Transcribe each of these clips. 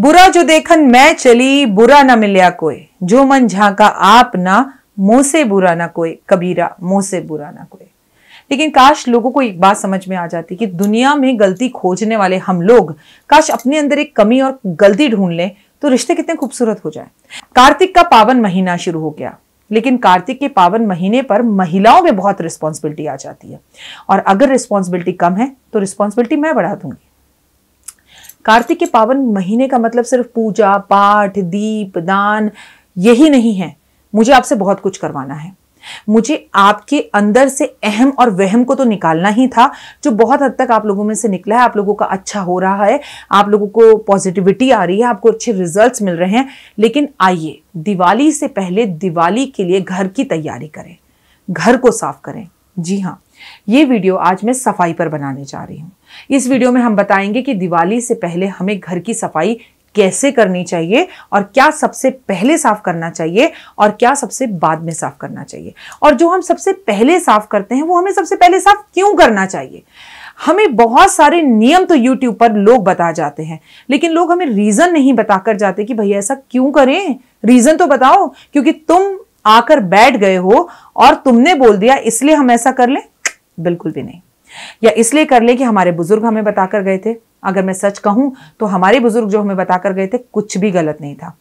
बुरा जो देखन मैं चली बुरा ना मिलया कोई जो मन झांका आप ना मुंह से बुरा ना कोई कबीरा मुंह से बुरा ना कोई लेकिन काश लोगों को एक बात समझ में आ जाती कि दुनिया में गलती खोजने वाले हम लोग काश अपने अंदर एक कमी और गलती ढूंढ लें तो रिश्ते कितने खूबसूरत हो जाए कार्तिक का पावन महीना शुरू हो गया लेकिन कार्तिक के पावन महीने पर महिलाओं में बहुत रिस्पॉन्सिबिलिटी आ जाती है और अगर रिस्पॉन्सिबिलिटी कम है तो रिस्पॉन्सिबिलिटी मैं बढ़ा दूंगी कार्तिक के पावन महीने का मतलब सिर्फ पूजा पाठ दीप दान यही नहीं है मुझे आपसे बहुत कुछ करवाना है मुझे आपके अंदर से अहम और वहम को तो निकालना ही था जो बहुत हद तक आप लोगों में से निकला है आप लोगों का अच्छा हो रहा है आप लोगों को पॉजिटिविटी आ रही है आपको अच्छे रिजल्ट्स मिल रहे हैं लेकिन आइए दिवाली से पहले दिवाली के लिए घर की तैयारी करें घर को साफ करें जी हाँ ये वीडियो आज मैं सफाई पर बनाने जा रही हूँ इस वीडियो में हम बताएंगे कि दिवाली से पहले हमें घर की सफाई कैसे करनी चाहिए और क्या सबसे पहले साफ करना चाहिए और क्या सबसे बाद में साफ करना चाहिए और जो हम सबसे पहले साफ करते हैं वो हमें सबसे पहले साफ क्यों करना चाहिए हमें बहुत सारे नियम तो YouTube पर लोग बता जाते हैं लेकिन लोग हमें रीज़न नहीं बताकर जाते कि भैया ऐसा क्यों करें रीज़न तो बताओ क्योंकि तुम आकर बैठ गए हो और तुमने बोल दिया इसलिए हम ऐसा कर लें बिल्कुल भी नहीं या इसलिए कर ले कि हमारे बुजुर्ग हमें बताकर गए थे अगर मैं सच कहूं तो हमारे बुजुर्ग जो हमें बताकर गए थे कुछ भी गलत नहीं था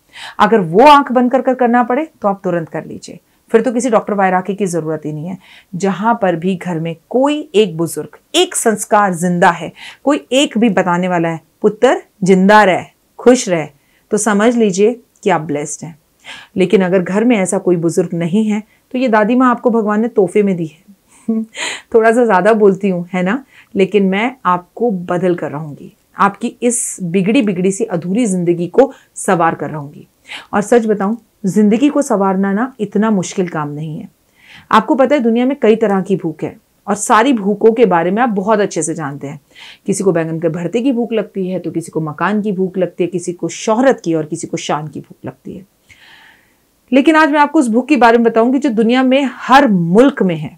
अगर वो आंख बंद कर कर करना पड़े तो आप तुरंत कर लीजिए फिर तो किसी डॉक्टर वायराकी की ज़रूरत ही नहीं है जहां पर भी घर में कोई एक बुजुर्ग एक संस्कार जिंदा है कोई एक भी बताने वाला है पुत्र जिंदा रहे खुश रहे तो समझ लीजिए कि आप ब्लेस्ड हैं लेकिन अगर घर में ऐसा कोई बुजुर्ग नहीं है तो ये दादी माँ आपको भगवान ने तोहफे में दी है थोड़ा सा ज़्यादा बोलती हूँ है ना लेकिन मैं आपको बदल कर रहूँगी आपकी इस बिगड़ी बिगड़ी सी अधूरी ज़िंदगी को सवार कर रहूँगी और सच बताऊँ ज़िंदगी को संवारना ना इतना मुश्किल काम नहीं है आपको पता है दुनिया में कई तरह की भूख है और सारी भूखों के बारे में आप बहुत अच्छे से जानते हैं किसी को बैंगन के भरते की भूख लगती है तो किसी को मकान की भूख लगती है किसी को शोहरत की और किसी को शान की भूख लगती है लेकिन आज मैं आपको उस भूख के बारे में बताऊंगी जो दुनिया में हर मुल्क में है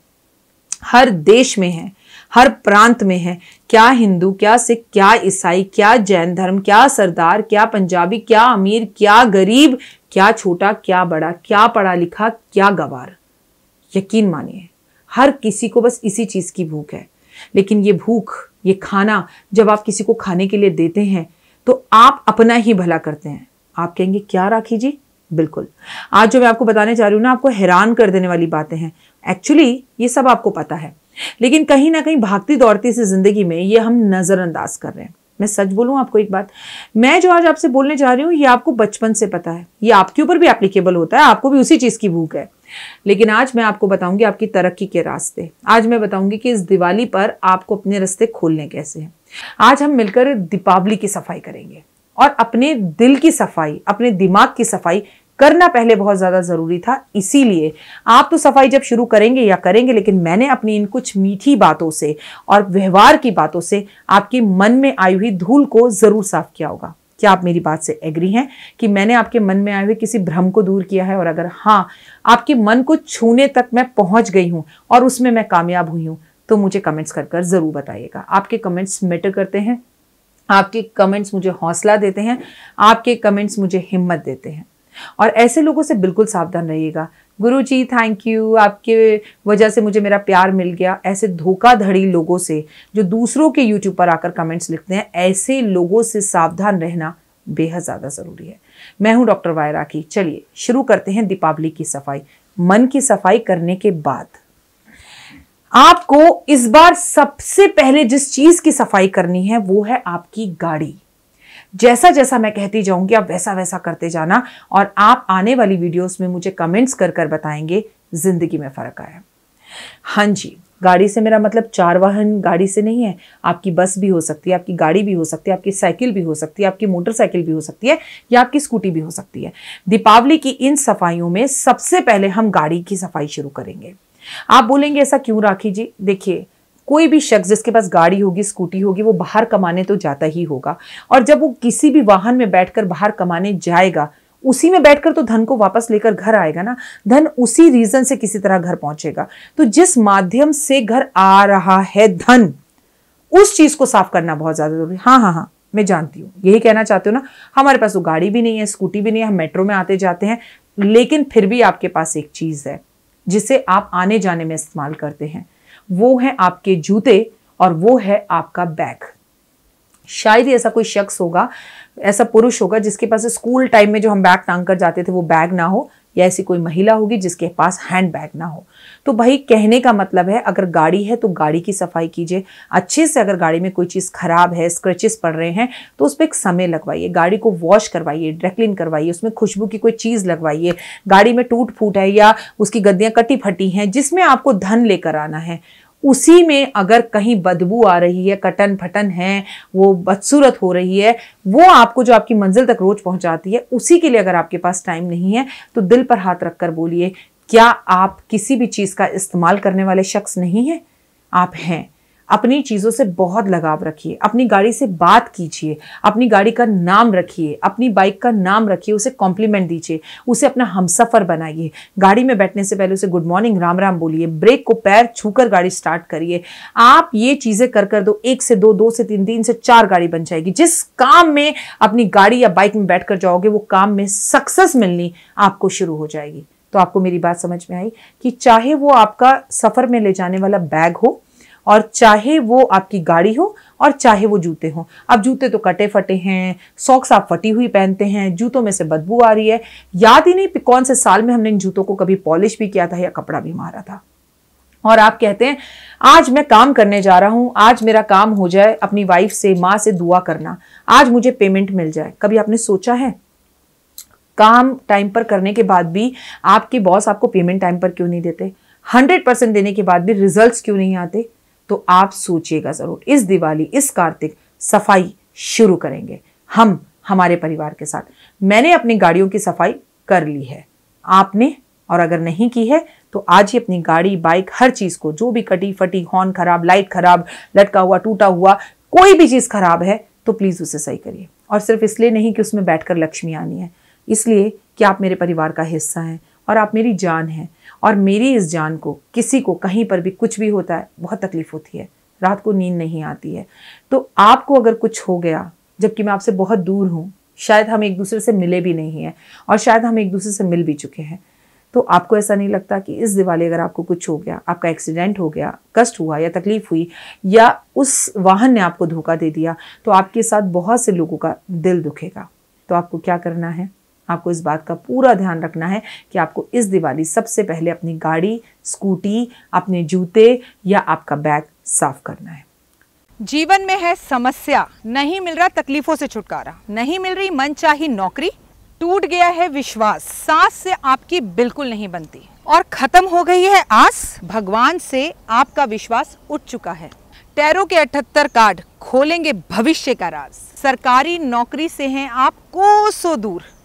हर देश में है हर प्रांत में है क्या हिंदू क्या सिख क्या ईसाई क्या जैन धर्म क्या सरदार क्या पंजाबी क्या अमीर क्या गरीब क्या छोटा क्या बड़ा क्या पढ़ा लिखा क्या गवार यकीन मानिए हर किसी को बस इसी चीज़ की भूख है लेकिन ये भूख ये खाना जब आप किसी को खाने के लिए देते हैं तो आप अपना ही भला करते हैं आप कहेंगे क्या राखी जी बिल्कुल आज जो मैं आपको बताने जा रही हूं ना आपको हैरान कर देने वाली बातें हैं एक्चुअली ये सब आपको पता है लेकिन कहीं ना कहीं भागती दौड़ती सी ज़िंदगी में ये हम नज़रअंदाज कर रहे हैं मैं सच बोलूँ आपको एक बात मैं जो आज आपसे बोलने जा रही हूँ ये आपको बचपन से पता है ये आपके ऊपर भी एप्लीकेबल होता है आपको भी उसी चीज़ की भूख है लेकिन आज मैं आपको बताऊंगी आपकी तरक्की के रास्ते आज मैं बताऊंगी कि इस दिवाली पर आपको अपने रास्ते खोलने कैसे हैं आज हम मिलकर दीपावली की सफाई करेंगे और अपने दिल की सफाई अपने दिमाग की सफाई करना पहले बहुत ज़्यादा ज़रूरी था इसीलिए आप तो सफाई जब शुरू करेंगे या करेंगे लेकिन मैंने अपनी इन कुछ मीठी बातों से और व्यवहार की बातों से आपके मन में आई हुई धूल को ज़रूर साफ किया होगा क्या आप मेरी बात से एग्री हैं कि मैंने आपके मन में आए हुए किसी भ्रम को दूर किया है और अगर हाँ आपके मन को छूने तक मैं पहुंच गई हूँ और उसमें मैं कामयाब हुई हूँ तो मुझे कमेंट्स कर कर ज़रूर बताइएगा आपके कमेंट्स मैटर करते हैं आपके कमेंट्स मुझे हौसला देते हैं आपके कमेंट्स मुझे हिम्मत देते हैं और ऐसे लोगों से बिल्कुल सावधान रहिएगा गुरु जी थैंक यू आपके वजह से मुझे मेरा प्यार मिल गया ऐसे धोखाधड़ी लोगों से जो दूसरों के यूट्यूब पर आकर कमेंट्स लिखते हैं ऐसे लोगों से सावधान रहना बेहद ज़्यादा ज़रूरी है मैं हूं डॉक्टर वायरा की चलिए शुरू करते हैं दीपावली की सफाई मन की सफाई करने के बाद आपको इस बार सबसे पहले जिस चीज़ की सफाई करनी है वो है आपकी गाड़ी जैसा जैसा मैं कहती जाऊंगी आप वैसा वैसा करते जाना और आप आने वाली वीडियोस में मुझे कमेंट्स कर कर बताएंगे ज़िंदगी में फ़र्क आया हाँ जी गाड़ी से मेरा मतलब चार वाहन गाड़ी से नहीं है आपकी बस भी हो सकती है आपकी गाड़ी भी हो सकती है आपकी साइकिल भी हो सकती है आपकी मोटरसाइकिल भी हो सकती है या आपकी स्कूटी भी हो सकती है दीपावली की इन सफाइयों में सबसे पहले हम गाड़ी की सफाई शुरू करेंगे आप बोलेंगे ऐसा क्यों राखी जी देखिए कोई भी शख्स जिसके पास गाड़ी होगी स्कूटी होगी वो बाहर कमाने तो जाता ही होगा और जब वो किसी भी वाहन में बैठकर बाहर कमाने जाएगा उसी में बैठकर तो धन को वापस लेकर घर आएगा ना धन उसी रीजन से किसी तरह घर पहुंचेगा तो जिस माध्यम से घर आ रहा है धन उस चीज को साफ करना बहुत ज्यादा जरूरी हाँ हाँ हाँ मैं जानती हूँ यही कहना चाहते हो ना हमारे पास तो गाड़ी भी नहीं है स्कूटी भी नहीं है हम मेट्रो में आते जाते हैं लेकिन फिर भी आपके पास एक चीज है जिसे आप आने जाने में इस्तेमाल करते हैं वो है आपके जूते और वो है आपका बैग शायद ही ऐसा कोई शख्स होगा ऐसा पुरुष होगा जिसके पास स्कूल टाइम में जो हम बैग टांग कर जाते थे वो बैग ना हो या ऐसी कोई महिला होगी जिसके पास हैंड बैग ना हो तो भाई कहने का मतलब है अगर गाड़ी है तो गाड़ी की सफाई कीजिए अच्छे से अगर गाड़ी में कोई चीज़ खराब है स्क्रेचेस पड़ रहे हैं तो उस पर एक समय लगवाइए गाड़ी को वॉश करवाइए ड्रैक्लिन करवाइए उसमें खुशबू की कोई चीज़ लगवाइए गाड़ी में टूट फूट है या उसकी गद्दियाँ कटी फटी हैं जिसमें आपको धन लेकर आना है उसी में अगर कहीं बदबू आ रही है कटन फटन है वो बदसूरत हो रही है वो आपको जो आपकी मंजिल तक रोज पहुंचाती है उसी के लिए अगर आपके पास टाइम नहीं है तो दिल पर हाथ रखकर बोलिए क्या आप किसी भी चीज़ का इस्तेमाल करने वाले शख्स नहीं हैं आप हैं अपनी चीज़ों से बहुत लगाव रखिए अपनी गाड़ी से बात कीजिए अपनी गाड़ी का नाम रखिए अपनी बाइक का नाम रखिए उसे कॉम्प्लीमेंट दीजिए उसे अपना हमसफ़र बनाइए गाड़ी में बैठने से पहले उसे गुड मॉर्निंग राम राम बोलिए ब्रेक को पैर छूकर गाड़ी स्टार्ट करिए आप ये चीज़ें कर कर दो एक से दो दो से तीन तीन से चार गाड़ी बन जाएगी जिस काम में अपनी गाड़ी या बाइक में बैठ कर जाओगे वो काम में सक्सेस मिलनी आपको शुरू हो जाएगी तो आपको मेरी बात समझ में आई कि चाहे वो आपका सफ़र में ले जाने वाला बैग हो और चाहे वो आपकी गाड़ी हो और चाहे वो जूते हो अब जूते तो कटे फटे हैं सॉक्स आप फटी हुई पहनते हैं जूतों में से बदबू आ रही है याद ही नहीं कौन से साल में हमने इन जूतों को कभी पॉलिश भी किया था या कपड़ा भी मारा था और आप कहते हैं आज मैं काम करने जा रहा हूं आज मेरा काम हो जाए अपनी वाइफ से माँ से दुआ करना आज मुझे पेमेंट मिल जाए कभी आपने सोचा है काम टाइम पर करने के बाद भी आपके बॉस आपको पेमेंट टाइम पर क्यों नहीं देते हंड्रेड परसेंट देने के बाद भी रिजल्ट्स क्यों नहीं आते तो आप सोचिएगा ज़रूर इस दिवाली इस कार्तिक सफाई शुरू करेंगे हम हमारे परिवार के साथ मैंने अपनी गाड़ियों की सफाई कर ली है आपने और अगर नहीं की है तो आज ही अपनी गाड़ी बाइक हर चीज़ को जो भी कटी फटी हॉर्न खराब लाइट खराब लटका हुआ टूटा हुआ कोई भी चीज़ खराब है तो प्लीज़ उसे सही करिए और सिर्फ इसलिए नहीं कि उसमें बैठकर लक्ष्मी आनी है इसलिए कि आप मेरे परिवार का हिस्सा हैं और आप मेरी जान हैं और मेरी इस जान को किसी को कहीं पर भी कुछ भी होता है बहुत तकलीफ़ होती है रात को नींद नहीं आती है तो आपको अगर कुछ हो गया जबकि मैं आपसे बहुत दूर हूँ शायद हम एक दूसरे से मिले भी नहीं हैं और शायद हम एक दूसरे से मिल भी चुके हैं तो आपको ऐसा नहीं लगता कि इस दिवाली अगर आपको कुछ हो गया आपका एक्सीडेंट हो गया कष्ट हुआ या तकलीफ हुई या उस वाहन ने आपको धोखा दे दिया तो आपके साथ बहुत से लोगों का दिल दुखेगा तो आपको क्या करना है आपको इस बात का पूरा ध्यान रखना है कि आपको इस दिवाली सबसे पहले अपनी गाड़ी स्कूटी अपने जूते या आपका बैग साफ करना है जीवन में है समस्या नहीं मिल रहा तकलीफों से छुटकारा नहीं मिल रही चाही नौकरी टूट गया है विश्वास सांस से आपकी बिल्कुल नहीं बनती और खत्म हो गई है आस भगवान से आपका विश्वास उठ चुका है टैरो के अठहत्तर कार्ड खोलेंगे भविष्य का राज सरकारी नौकरी से हैं आप कोसों दूर